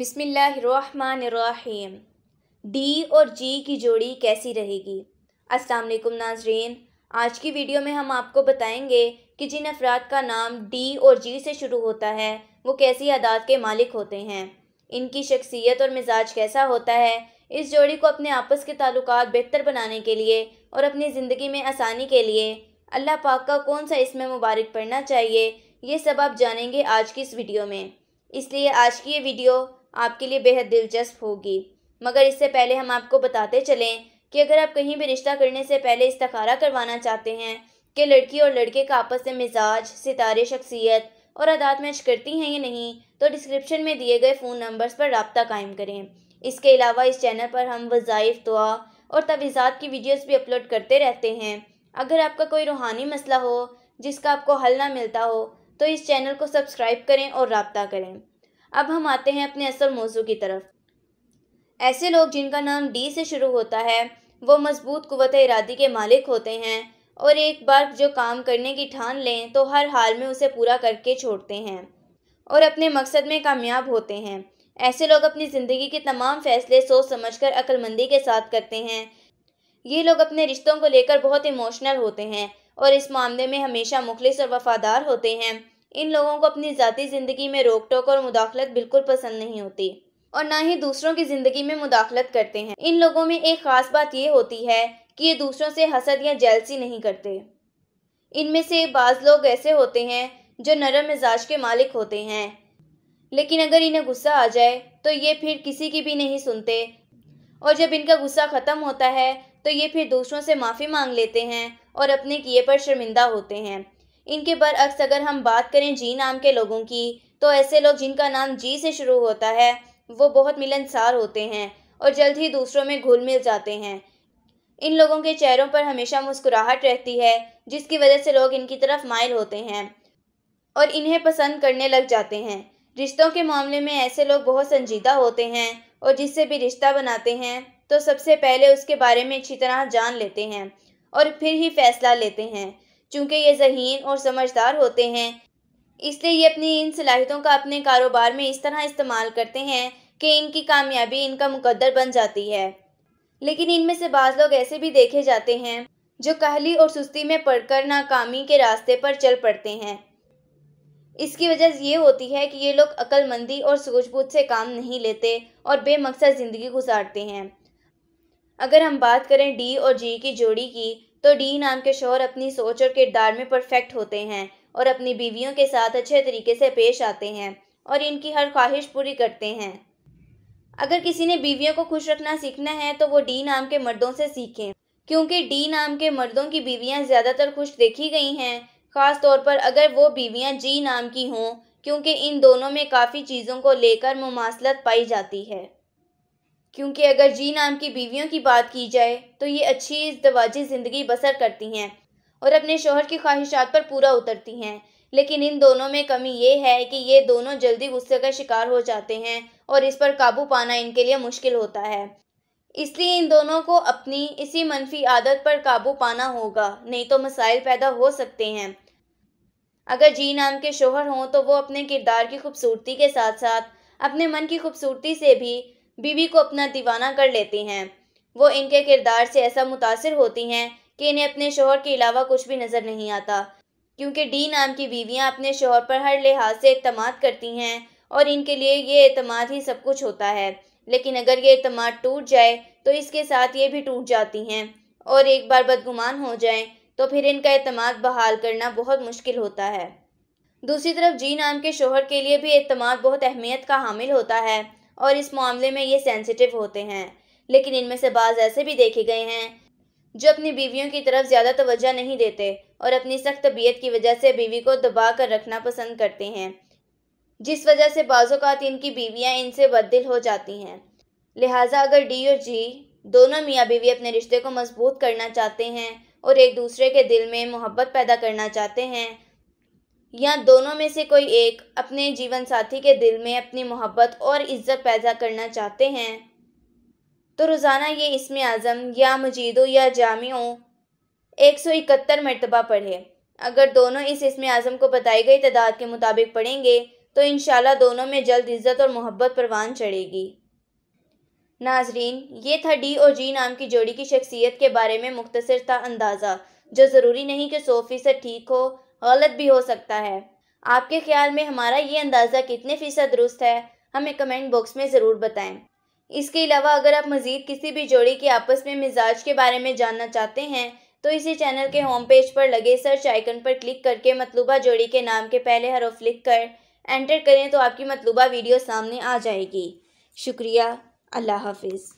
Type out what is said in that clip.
بسم اللہ الرحمن الرحیم ڈی اور جی کی جوڑی کیسی رہے گی السلام علیکم ناظرین آج کی ویڈیو میں ہم آپ کو بتائیں گے کہ جن افراد کا نام ڈی اور جی سے شروع ہوتا ہے وہ کیسی عداد کے مالک ہوتے ہیں ان کی شخصیت اور مزاج کیسا ہوتا ہے اس جوڑی کو اپنے آپس کے تعلقات بہتر بنانے کے لیے اور اپنی زندگی میں آسانی کے لیے اللہ پاک کا کون سا اس میں مبارک پڑھنا چاہیے یہ سب آپ جانیں گے آج کی اس ویڈیو میں اس لیے آج کی یہ ویڈیو آپ کے لیے بہت دلچسپ ہوگی مگر اس سے پہلے ہم آپ کو بتاتے چلیں کہ اگر آپ کہیں بھی رشتہ کرنے سے پہلے استخارہ کروانا چاہتے ہیں کہ لڑکی اور لڑکے کا آپس میں مزاج ستارے شخصیت اور عداد میچ کرتی ہیں یا نہیں تو ڈسکرپشن میں دیے گئے فون نمبرز پر رابطہ قائم کریں اس کے علاوہ اس چینل پر ہم وظائف دعا اور تویزات کی ویڈیوز بھی اپلوڈ کرتے رہتے ہیں اگر آپ کا کوئی روحانی مسئلہ ہو جس کا آپ کو حل نہ ملتا ہو تو اس چینل کو سبسکرائب کریں اور رابطہ کریں اب ہم آتے ہیں اپنے اصل موضوع کی طرف ایسے لوگ جن کا نام ڈی سے شروع ہوتا ہے وہ مضبوط قوت ارادی کے مالک ہوتے ہیں اور ایک بار جو کام کرنے کی ٹھان لیں تو ہر حال میں اسے پورا کر کے چھوڑتے ہیں اور اپنے مقصد میں کامیاب ہوتے ہیں ایسے لوگ اپنی زندگی کے تمام فیصلے سوچ سمجھ کر عقل مندی کے ساتھ کرتے ہیں یہ لوگ اپنے رشتوں کو لے کر بہت ایموشنل ہوتے ہیں اور اس معاملے میں ہمیشہ مخلص اور وفادار ہوتے ہیں ان لوگوں کو اپنی ذاتی زندگی میں روک ٹوک اور مداخلت بالکل پسند نہیں ہوتی اور نہ ہی دوسروں کی زندگی میں مداخلت کرتے ہیں ان لوگوں میں ایک خاص بات یہ ہوتی ہے کہ یہ دوسروں سے حسد یا جیلسی نہیں کرتے ان میں سے بعض لوگ ایسے ہوتے ہیں جو نرم مزاج کے مالک ہوتے ہیں لیکن اگر انہیں غصہ آ جائے تو یہ پھر کسی کی بھی نہیں سنتے اور جب ان کا غصہ ختم ہوتا ہے تو یہ پھر دوسروں سے معافی مانگ لیتے ہیں اور اپنے کیے پر شرمندہ ہوتے ہیں ان کے برعکس اگر ہم بات کریں جی نام کے لوگوں کی تو ایسے لوگ جن کا نام جی سے شروع ہوتا ہے وہ بہت ملنسار ہوتے ہیں اور جلد ہی دوسروں میں گھل مل جاتے ہیں ان لوگوں کے چہروں پر ہمیشہ مسکراہٹ رہتی ہے جس کی وجہ سے لوگ ان کی طرف مائل ہوتے ہیں اور انہیں پسند کرنے لگ جاتے ہیں رشتوں کے معاملے میں ایسے لوگ بہت سنجیدہ ہوتے ہیں اور جس سے بھی رشتہ بناتے ہیں تو سب سے پہلے اس کے بارے میں اچھی طرح جان لیتے ہیں اور پھر ہی فیصلہ لیتے ہیں چونکہ یہ ذہین اور سمجھدار ہوتے ہیں اس لیے ان صلاحیتوں کا اپنے کاروبار میں اس طرح استعمال کرتے ہیں کہ ان کی کامیابی ان ان کا مقدر بن جاتی ہے لیکن میں سے بعض لوگ ایسے بھی دیکھے جاتے ہیں جو کہلی اور سستی میں پڑھ کر ناکامی کے راستے پر چل پڑتے ہیں اس کی وجہ یہ ہوتی ہے کہ یہ لوگ عقل مندی اور سوجھ بوجھ سے کام نہیں لیتے اور بے مقصد زندگی گزارتے ہیں اگر ہم بات کریں ڈی اور جی کی جوڑی کی تو ڈی نام کے شوہر اپنی سوچ اور کردار میں پرفیکٹ ہوتے ہیں اور اپنی بیویوں کے ساتھ اچھے طریقے سے پیش آتے ہیں اور ان کی ہر خواہش پوری کرتے ہیں اگر کسی نے بیویوں کو خوش رکھنا سیکھنا ہے تو وہ ڈی نام کے مردوں سے سیکھیں کیونکہ ڈی نام کے مردوں کی بیویاں زیادہ تر خوش دیکھی گئی ہیں خاص طور پر اگر وہ بیویاں جی نام کی ہوں کیونکہ ان دونوں میں کافی چیزوں کو لے کر مماثلت پائی جاتی ہے کیونکہ اگر جی نام کی بیویوں کی بات کی جائے تو یہ اچھی ازدواجی زندگی بسر کرتی ہیں اور اپنے شوہر کی خواہشات پر پورا اترتی ہیں لیکن ان دونوں میں کمی یہ ہے کہ یہ دونوں جلدی غصے کا شکار ہو جاتے ہیں اور اس پر قابو پانا ان کے لیے مشکل ہوتا ہے اس لیے ان دونوں کو اپنی اسی منفی عادت پر قابو پانا ہوگا نہیں تو مسائل پیدا ہو سکتے ہیں اگر جی نام کے شوہر ہوں تو وہ اپنے کردار کی خوبصورتی کے ساتھ ساتھ اپنے من کی خوبصورتی سے بھی بیوی کو اپنا دیوانہ کر لیتی ہیں وہ ان کے کردار سے ایسا متاثر ہوتی ہیں کہ انہیں اپنے شوہر کے علاوہ کچھ بھی نظر نہیں آتا کیونکہ ڈی نام کی بیویاں اپنے شوہر پر ہر لحاظ سے اعتماد کرتی ہیں اور ان کے لیے یہ اعتماد ہی سب کچھ ہوتا ہے لیکن اگر یہ اعتماد ٹوٹ جائے تو اس کے ساتھ یہ بھی ٹوٹ جاتی ہیں اور ایک بار بدگمان ہو جائیں تو پھر ان کا اعتماد بحال کرنا بہت مشکل ہوتا ہے دوسری طرف جی نام کے شوہر کے لیے بھی اعتماد بہت اہمیت کا حامل ہوتا ہے اور اس معاملے میں یہ سینسٹیو ہوتے ہیں لیکن ان میں سے بعض ایسے بھی دیکھے گئے ہیں جو اپنی بیویوں کی طرف زیادہ توجہ نہیں دیتے اور اپنی سخت طبیعت کی وجہ سے بیوی کو دبا کر رکھنا پسند کرتے ہیں جس وجہ سے بعض اوقات ان کی بیویاں ان سے بدل ہو جاتی ہیں لہٰذا اگر ڈی اور جی دونوں میاں بیوی اپنے رشتے کو مضبوط کرنا چاہتے ہیں اور ایک دوسرے کے دل میں محبت پیدا کرنا چاہتے ہیں یا دونوں میں سے کوئی ایک اپنے جیون ساتھی کے دل میں اپنی محبت اور عزت پیدا کرنا چاہتے ہیں تو روزانہ یہ اسم اعظم یا مجیدوں یا جامعوں ایک سو اکہتر مرتبہ پڑھے اگر دونوں اس اسم اعظم کو بتائی گئی تعداد کے مطابق پڑھیں گے تو انشاءاللہ دونوں میں جلد عزت اور محبت پروان چڑھے گی ناظرین یہ تھا ڈی اور جی نام کی جوڑی کی شخصیت کے بارے میں مختصر تھا اندازہ جو ضروری نہیں کہ سو فیصد ٹھیک ہو غلط بھی ہو سکتا ہے آپ کے خیال میں ہمارا یہ اندازہ کتنے فیصد درست ہے ہمیں کمنٹ باکس میں ضرور بتائیں اس کے علاوہ اگر آپ مزید کسی بھی جوڑی کے آپس میں مزاج کے بارے میں جاننا چاہتے ہیں تو اسی چینل کے ہوم پیج پر لگے سرچ آئیکن پر کلک کر کے مطلوبہ جوڑی کے نام کے پہلے حرف لکھ کر انٹر کریں تو آپ کی مطلوبہ ویڈیو سامنے آ جائے گی شکریہ اللہ حافظ